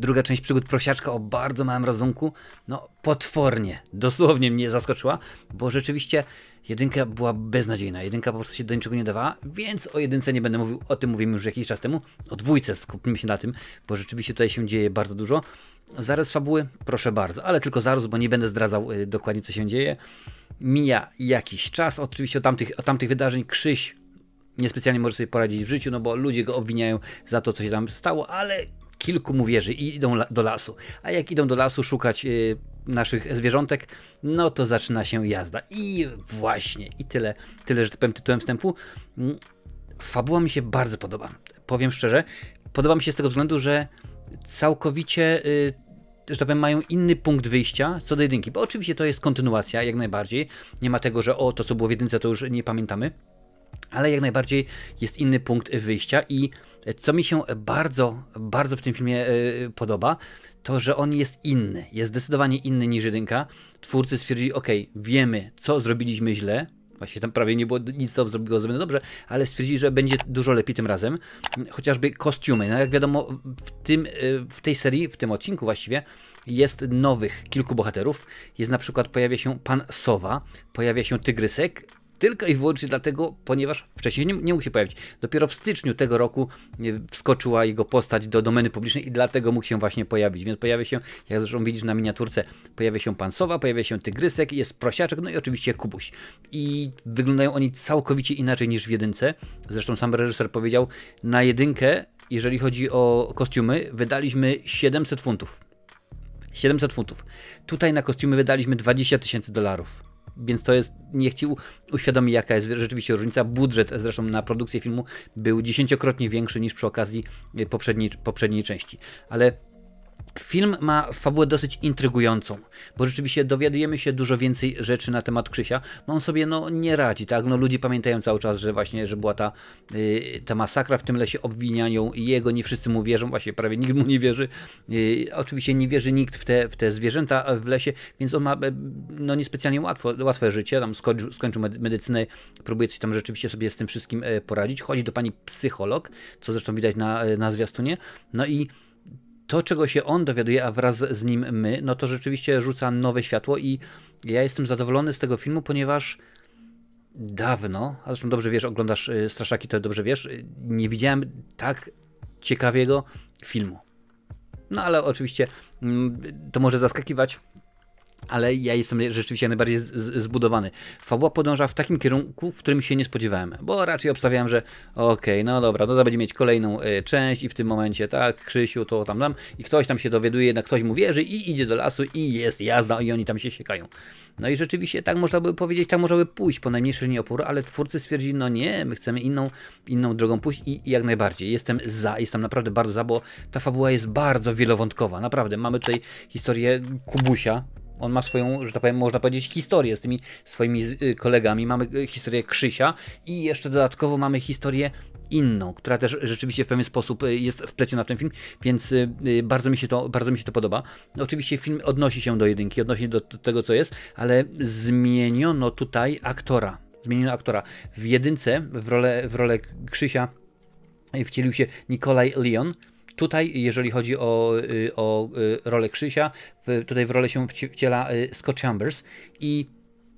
Druga część przygód prosiaczka o bardzo małym rozumku, no potwornie, dosłownie mnie zaskoczyła, bo rzeczywiście jedynka była beznadziejna, jedynka po prostu się do niczego nie dawała, więc o jedynce nie będę mówił, o tym mówimy już jakiś czas temu, o dwójce skupmy się na tym, bo rzeczywiście tutaj się dzieje bardzo dużo. zaraz fabuły, proszę bardzo, ale tylko zaraz bo nie będę zdradzał y, dokładnie co się dzieje. Mija jakiś czas, oczywiście o tamtych, o tamtych wydarzeń Krzyś niespecjalnie może sobie poradzić w życiu, no bo ludzie go obwiniają za to, co się tam stało, ale kilku mu wierzy i idą do lasu. A jak idą do lasu szukać y, naszych zwierzątek, no to zaczyna się jazda. I właśnie, i tyle, tyle że powiem tytułem wstępu. Mm, fabuła mi się bardzo podoba. Powiem szczerze, podoba mi się z tego względu, że całkowicie. Yy, że tak powiem, mają inny punkt wyjścia co do jedynki, bo oczywiście to jest kontynuacja, jak najbardziej. Nie ma tego, że o, to co było w jedynce, to już nie pamiętamy ale jak najbardziej jest inny punkt wyjścia i co mi się bardzo, bardzo w tym filmie e, podoba, to, że on jest inny, jest zdecydowanie inny niż jedynka. Twórcy stwierdzili, ok, wiemy, co zrobiliśmy źle, Właśnie tam prawie nie było nic, co zrobiło dobrze, ale stwierdzili, że będzie dużo lepiej tym razem. Chociażby kostiumy. No jak wiadomo, w, tym, e, w tej serii, w tym odcinku właściwie, jest nowych kilku bohaterów. Jest na przykład, pojawia się pan Sowa, pojawia się Tygrysek, tylko i wyłącznie dlatego, ponieważ wcześniej nie, nie mógł się pojawić. Dopiero w styczniu tego roku e, wskoczyła jego postać do domeny publicznej i dlatego mógł się właśnie pojawić. Więc pojawia się, jak zresztą widzisz na miniaturce, pojawia się Pansowa, pojawia się Tygrysek, jest Prosiaczek, no i oczywiście Kubuś. I wyglądają oni całkowicie inaczej niż w jedynce. Zresztą sam reżyser powiedział, na jedynkę, jeżeli chodzi o kostiumy, wydaliśmy 700 funtów. 700 funtów. Tutaj na kostiumy wydaliśmy 20 tysięcy dolarów. Więc to jest, niech ci uświadomi, jaka jest rzeczywiście różnica. Budżet zresztą na produkcję filmu był dziesięciokrotnie większy niż przy okazji y, poprzedniej, poprzedniej części. Ale Film ma fabułę dosyć intrygującą, bo rzeczywiście dowiadujemy się dużo więcej rzeczy na temat Krzysia. No on sobie no, nie radzi, tak? No, ludzie pamiętają cały czas, że właśnie, że była ta, y, ta masakra w tym lesie, i jego, nie wszyscy mu wierzą, właśnie prawie nikt mu nie wierzy. Y, oczywiście nie wierzy nikt w te, w te zwierzęta w lesie, więc on ma e, no, niespecjalnie łatwo, łatwe życie. Tam skończył, medycynę, próbuje coś tam rzeczywiście sobie z tym wszystkim e, poradzić. Chodzi do pani psycholog, co zresztą widać na, e, na zwiastunie. No i to, czego się on dowiaduje, a wraz z nim my, no to rzeczywiście rzuca nowe światło i ja jestem zadowolony z tego filmu, ponieważ dawno, a zresztą dobrze wiesz, oglądasz y, Straszaki, to dobrze wiesz, y, nie widziałem tak ciekawiego filmu. No ale oczywiście mm, to może zaskakiwać, ale ja jestem rzeczywiście najbardziej zbudowany. Fabuła podąża w takim kierunku, w którym się nie spodziewałem, bo raczej obstawiałem, że okej, okay, no dobra, no to będzie mieć kolejną y, część i w tym momencie tak, Krzysiu, to tam, tam i ktoś tam się dowiaduje, jednak ktoś mu wierzy i idzie do lasu i jest jazda i oni tam się siekają. No i rzeczywiście tak można by powiedzieć, tak można by pójść po najmniejszej linii oporu, ale twórcy stwierdzili, no nie, my chcemy inną, inną drogą pójść i, i jak najbardziej. Jestem za, jestem naprawdę bardzo za, bo ta fabuła jest bardzo wielowątkowa, naprawdę. Mamy tutaj historię Kubusia, on ma swoją, że tak powiem, można powiedzieć, historię z tymi swoimi y, kolegami. Mamy y, historię Krzysia i jeszcze dodatkowo mamy historię inną, która też rzeczywiście w pewien sposób y, jest wpleciona w ten film, więc bardzo mi się to, bardzo mi się to podoba. Oczywiście film odnosi się do jedynki, odnosi się do tego, co jest, ale zmieniono tutaj aktora. Zmieniono aktora. W jedynce w rolę, w rolę Krzysia wcielił się Nikolaj Leon, Tutaj, jeżeli chodzi o, y, o y, rolę Krzysia, tutaj w rolę się wciela y, Scott Chambers i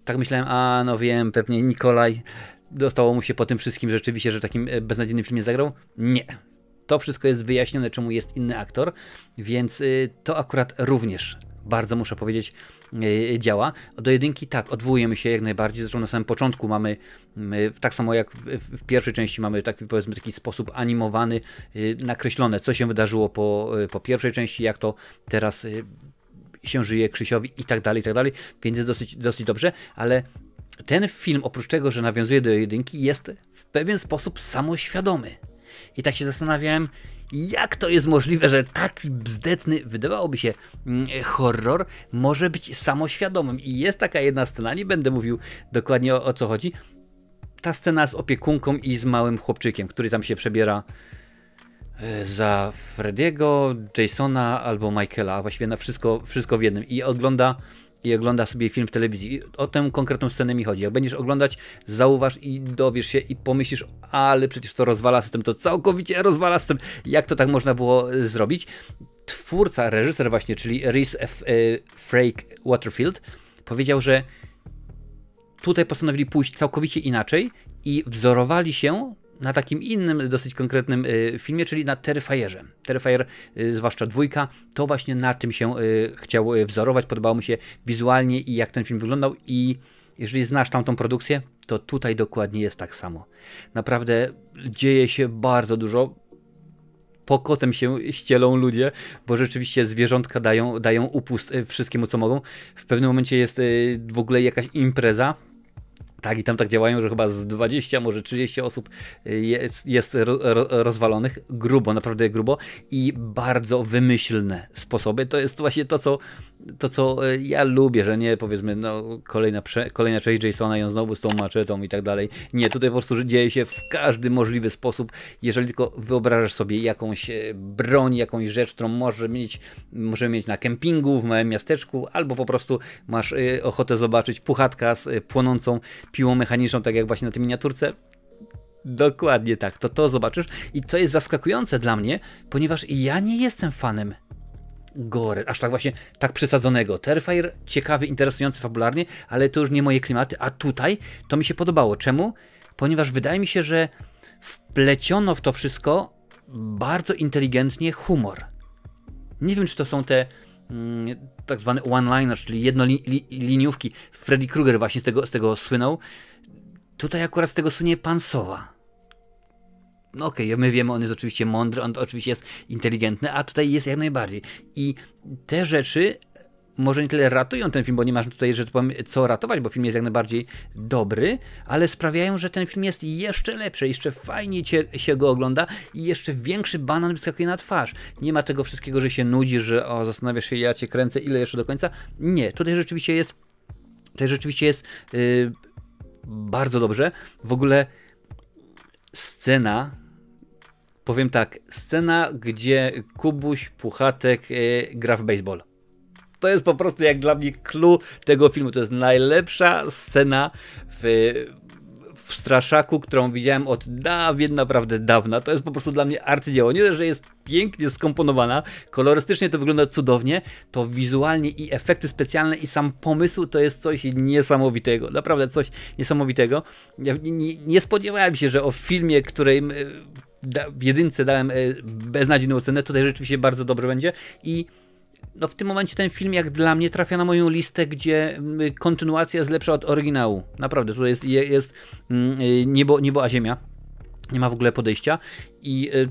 tak myślałem, a no wiem, pewnie Nikolaj dostało mu się po tym wszystkim rzeczywiście, że w takim e, beznadziejnym filmie zagrał. Nie. To wszystko jest wyjaśnione, czemu jest inny aktor, więc to akurat również bardzo muszę powiedzieć, e, e, działa. Do jedynki tak, odwołujemy się jak najbardziej. Zresztą na samym początku mamy, e, tak samo jak w pierwszej części, mamy taki, powiedzmy, taki sposób animowany, nakreślone, co się wydarzyło po, po pierwszej części, jak to teraz się żyje Krzysiowi i tak dalej, i tak dalej, więc jest dosyć, dosyć dobrze, ale ten film, oprócz tego, że nawiązuje do jedynki, jest w pewien sposób samoświadomy. I tak się zastanawiałem, jak to jest możliwe, że taki bzdetny, wydawałoby się, mm, horror może być samoświadomym? I jest taka jedna scena, nie będę mówił dokładnie o, o co chodzi. Ta scena z opiekunką i z małym chłopczykiem, który tam się przebiera e, za Frediego, Jasona albo Michaela, właściwie na wszystko, wszystko w jednym. I ogląda i ogląda sobie film w telewizji. I o tę konkretną scenę mi chodzi. Jak będziesz oglądać, zauważ i dowiesz się i pomyślisz, ale przecież to rozwala system, to całkowicie rozwala system. Jak to tak można było e, zrobić? Twórca, reżyser właśnie, czyli Rhys F. E, Frake Waterfield powiedział, że tutaj postanowili pójść całkowicie inaczej i wzorowali się na takim innym, dosyć konkretnym y, filmie, czyli na Terrifierze. Terrifier, y, zwłaszcza dwójka, to właśnie na tym się y, chciał wzorować. Podobało mu się wizualnie i jak ten film wyglądał i jeżeli znasz tamtą produkcję, to tutaj dokładnie jest tak samo. Naprawdę dzieje się bardzo dużo. Pokotem się ścielą ludzie, bo rzeczywiście zwierzątka dają, dają upust wszystkiemu, co mogą. W pewnym momencie jest w ogóle jakaś impreza, tak, i tam tak działają, że chyba z 20, może 30 osób y, jest, jest rozwalonych. Grubo, naprawdę grubo i bardzo wymyślne sposoby. To jest właśnie to, co to, co e, ja lubię, że nie powiedzmy, no, kolejna, kolejna część Jasona i on znowu z tą maczetą i tak dalej. Nie, tutaj po prostu dzieje się w każdy możliwy sposób, jeżeli tylko wyobrażasz sobie jakąś e, broń, jakąś rzecz, którą może mieć, możemy mieć na kempingu, w małym miasteczku, albo po prostu masz e, ochotę zobaczyć puchatka z płonącą piłą mechaniczną, tak jak właśnie na tej miniaturce. Dokładnie tak, to to zobaczysz. I to jest zaskakujące dla mnie, ponieważ ja nie jestem fanem gore, aż tak właśnie tak przesadzonego. Terrifier ciekawy, interesujący fabularnie, ale to już nie moje klimaty, a tutaj to mi się podobało. Czemu? Ponieważ wydaje mi się, że wpleciono w to wszystko bardzo inteligentnie humor. Nie wiem, czy to są te mm, tak zwane one-liner, czyli jednoliniówki. Li, Freddy Krueger właśnie z tego, z tego słynął. Tutaj akurat z tego słynie Pan Sowa no okej, okay, my wiemy, on jest oczywiście mądry, on oczywiście jest inteligentny, a tutaj jest jak najbardziej. I te rzeczy może nie tyle ratują ten film, bo nie masz tutaj, że powiem, co ratować, bo film jest jak najbardziej dobry, ale sprawiają, że ten film jest jeszcze lepszy, jeszcze fajniej się go ogląda i jeszcze większy banan wyskakuje na twarz. Nie ma tego wszystkiego, że się nudzi, że o, zastanawiasz się, ja cię kręcę, ile jeszcze do końca. Nie, tutaj rzeczywiście jest, tutaj rzeczywiście jest yy, bardzo dobrze. W ogóle scena powiem tak, scena, gdzie Kubuś Puchatek yy, gra w baseball. To jest po prostu jak dla mnie clue tego filmu. To jest najlepsza scena w, w Straszaku, którą widziałem od dawien, naprawdę dawna. To jest po prostu dla mnie arcydzieło. Nie że jest pięknie skomponowana, kolorystycznie to wygląda cudownie, to wizualnie i efekty specjalne i sam pomysł to jest coś niesamowitego. Naprawdę coś niesamowitego. Ja nie, nie spodziewałem się, że o filmie, którym da, w jedynce dałem e, beznadziejną ocenę, tutaj rzeczywiście bardzo dobrze będzie i no w tym momencie ten film jak dla mnie trafia na moją listę, gdzie kontynuacja jest lepsza od oryginału. Naprawdę, tutaj jest, jest e, niebo, niebo a ziemia. Nie ma w ogóle podejścia i e,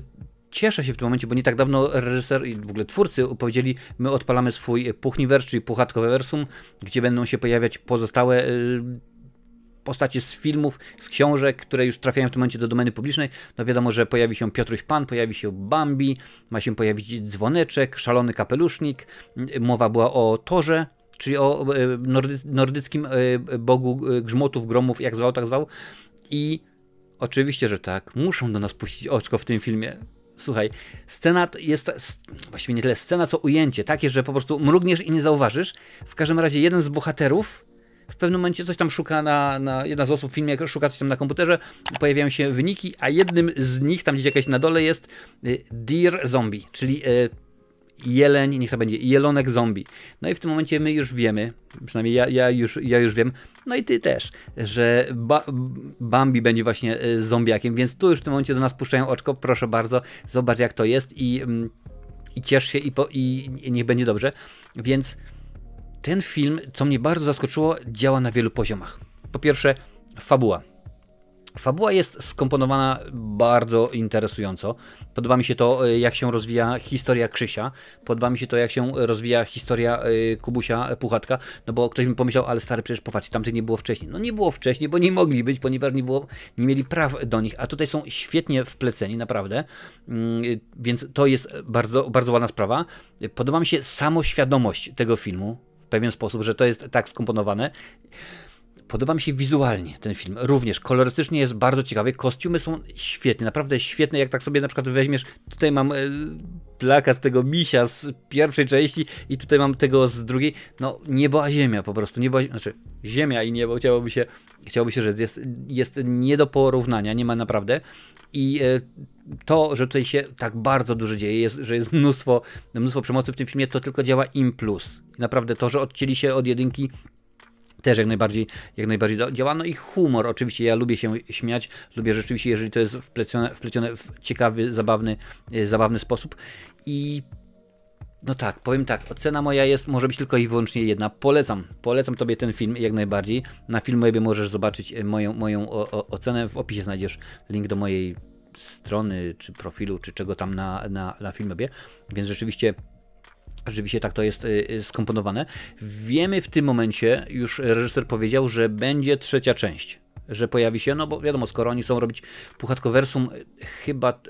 cieszę się w tym momencie, bo nie tak dawno reżyser i w ogóle twórcy powiedzieli, my odpalamy swój puchniwers, czyli puchatkowe wersum, gdzie będą się pojawiać pozostałe postacie z filmów, z książek, które już trafiają w tym momencie do domeny publicznej. No wiadomo, że pojawi się Piotruś Pan, pojawi się Bambi, ma się pojawić dzwoneczek, szalony kapelusznik. Mowa była o Torze, czyli o e, nordy, nordyckim e, bogu e, grzmotów, gromów, jak zwał, tak zwał. I oczywiście, że tak, muszą do nas puścić oczko w tym filmie. Słuchaj, scena jest właściwie nie tyle scena, co ujęcie, takie, że po prostu mrugniesz i nie zauważysz. W każdym razie jeden z bohaterów w pewnym momencie coś tam szuka na, na jedna z osób w filmie szuka coś tam na komputerze, pojawiają się wyniki, a jednym z nich, tam gdzieś jakaś na dole jest y, Deer Zombie, czyli y, jeleń, niech to będzie jelonek zombie. No i w tym momencie my już wiemy, przynajmniej ja, ja, już, ja już wiem, no i ty też, że ba Bambi będzie właśnie y, zombiakiem, więc tu już w tym momencie do nas puszczają oczko, proszę bardzo, zobacz jak to jest i, mm, i ciesz się i, po, i niech będzie dobrze. Więc ten film, co mnie bardzo zaskoczyło, działa na wielu poziomach. Po pierwsze, fabuła. Fabuła jest skomponowana bardzo interesująco. Podoba mi się to, y, jak się rozwija historia Krzysia, podoba mi się to, jak się rozwija historia y, Kubusia Puchatka, no bo ktoś mi pomyślał, ale stary, przecież popatrz, tamtych nie było wcześniej. No nie było wcześniej, bo nie mogli być, ponieważ nie, było, nie mieli praw do nich, a tutaj są świetnie wpleceni, naprawdę, mm, y, więc to jest bardzo, bardzo ładna sprawa. Podoba mi się samoświadomość tego filmu, pewien sposób, że to jest tak skomponowane. Podoba mi się wizualnie ten film, również kolorystycznie jest bardzo ciekawy, kostiumy są świetne, naprawdę świetne, jak tak sobie na przykład weźmiesz, tutaj mam e, plakat tego misia z pierwszej części i tutaj mam tego z drugiej. No, niebo a ziemia po prostu. Niebo, znaczy, ziemia i niebo chciałoby się, chciałoby się rzec. Jest, jest nie do porównania, nie ma naprawdę. I e, to, że tutaj się tak bardzo dużo dzieje, jest, że jest mnóstwo, mnóstwo przemocy w tym filmie, to tylko działa im plus. Naprawdę to, że odcięli się od jedynki też jak najbardziej, jak najbardziej działa. No i humor, oczywiście ja lubię się śmiać, lubię rzeczywiście, jeżeli to jest wplecione, wplecione w ciekawy, zabawny, e, zabawny sposób. I no tak, powiem tak, ocena moja jest, może być tylko i wyłącznie jedna. Polecam, polecam Tobie ten film jak najbardziej. Na filmie możesz zobaczyć e, moją, moją o, o, ocenę. W opisie znajdziesz link do mojej strony, czy profilu, czy czego tam na, na, na filmie. Więc rzeczywiście Rzeczywiście tak to jest y, y, skomponowane. Wiemy w tym momencie, już reżyser powiedział, że będzie trzecia część że pojawi się, no bo wiadomo, skoro oni chcą robić Puchatkowersum, chyba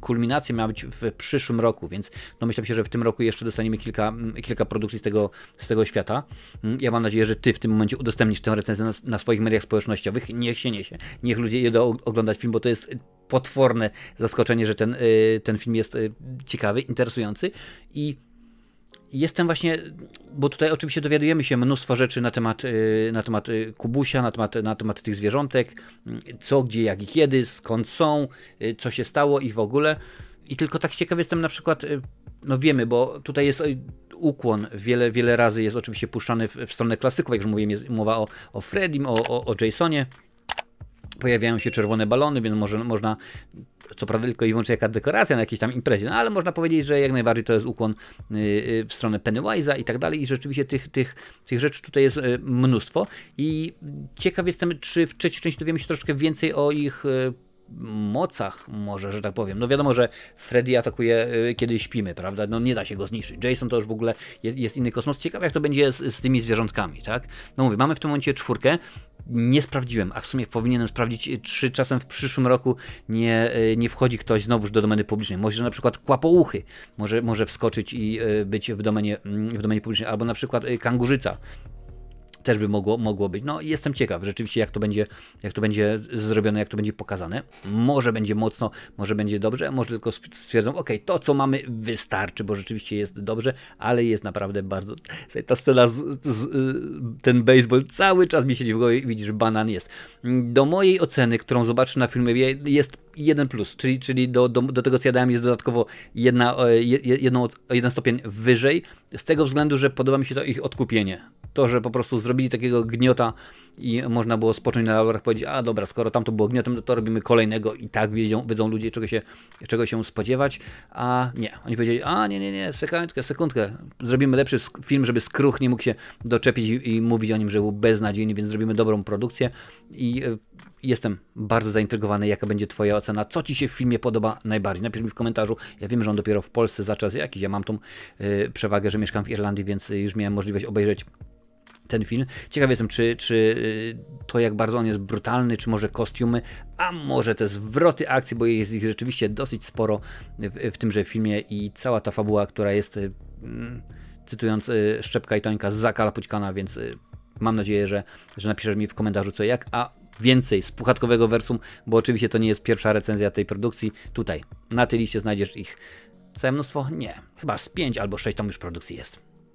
kulminacja miała być w przyszłym roku, więc domyślam się, że w tym roku jeszcze dostaniemy kilka, kilka produkcji z tego, z tego świata. Mm, ja mam nadzieję, że Ty w tym momencie udostępnisz tę recenzję na, na swoich mediach społecznościowych. Niech się niesie. Niech ludzie jedą oglądać film, bo to jest potworne zaskoczenie, że ten, y, ten film jest ciekawy, interesujący i jestem właśnie, bo tutaj oczywiście dowiadujemy się mnóstwo rzeczy na temat, y, na temat y, Kubusia, na temat, na temat tych zwierzątek, y, co, gdzie, jak i kiedy, skąd są, co się stało i w ogóle. I tylko tak ciekawy jestem na przykład, no wiemy, bo tutaj jest ukłon wiele, wiele razy jest oczywiście puszczany w, w stronę klasyków, jak już mówiłem, jest mowa o, o Fredim, o, o, o Jasonie, pojawiają się czerwone balony, więc może, można, co prawda tylko i wyłącznie jaka dekoracja na jakiejś tam imprezie, no ale można powiedzieć, że jak najbardziej to jest ukłon y, y, w stronę Pennywise'a i tak dalej i rzeczywiście tych, tych, tych rzeczy tutaj jest y, mnóstwo i ciekaw jestem, czy w trzeciej części dowiemy się troszkę więcej o ich mocach, może, że tak powiem. No wiadomo, że Freddy atakuje, kiedy śpimy, prawda? No nie da się go zniszczyć. Jason to już w ogóle jest, jest inny kosmos. Ciekawe, jak to będzie z, z, tymi zwierzątkami, tak? No mówię, mamy w tym momencie czwórkę nie sprawdziłem, a w sumie powinienem sprawdzić, y, czy czasem w przyszłym roku nie, y, nie wchodzi ktoś znowuż do domeny publicznej. Może na przykład kłapouchy może, może wskoczyć i y, być w domenie, mm, w domenie publicznej, albo na przykład kangurzyca też by mogło, mogło być. No jestem ciekaw rzeczywiście, jak to, będzie, jak to będzie zrobione, jak to będzie pokazane. Może będzie mocno, może będzie dobrze, może tylko stwierdzą, ok, to co mamy wystarczy, bo rzeczywiście jest dobrze, ale jest naprawdę bardzo... Ta scena, z, z, ten baseball cały czas mi siedzi w głowie i widzisz, banan jest. Do mojej oceny, którą zobaczę na filmie, jest jeden plus, czyli, czyli do, do, do tego, co ja dałem, jest dodatkowo jedna, e, jedną, jeden stopień wyżej, z tego względu, że podoba mi się to ich odkupienie. To, że po prostu zrobili takiego gniota i można było spocząć na laurach i powiedzieć, a dobra, skoro tam to było gniotem, to, to robimy kolejnego i tak wiedzą, wiedzą ludzie, czego się, czego się spodziewać, a nie. Oni powiedzieli, a nie, nie, nie, sekundkę, sekundkę, zrobimy lepszy film, żeby skruch nie mógł się doczepić i, i mówić o nim, że był beznadziejny, więc zrobimy dobrą produkcję i e, jestem bardzo zaintrygowany, jaka będzie Twoja ocena. Co Ci się w filmie podoba najbardziej? Napisz mi w komentarzu. Ja wiem, że on dopiero w Polsce za czas jakiś. Ja mam tą yy, przewagę, że mieszkam w Irlandii, więc już miałem możliwość obejrzeć ten film. Ciekaw jestem, czy, czy y, to jak bardzo on jest brutalny, czy może kostiumy, a może te zwroty akcji, bo jest ich rzeczywiście dosyć sporo w, w tymże filmie i cała ta fabuła, która jest, y, mm, cytując y, Szczepka i Tońka, zakalapućkana, więc mam nadzieję, że, że napiszesz mi w komentarzu co jak, a więcej z puchatkowego wersum, bo oczywiście to nie jest pierwsza recenzja tej produkcji. Tutaj na tej liście znajdziesz ich całe mnóstwo? Nie, chyba z 5 albo 6 tam już produkcji jest.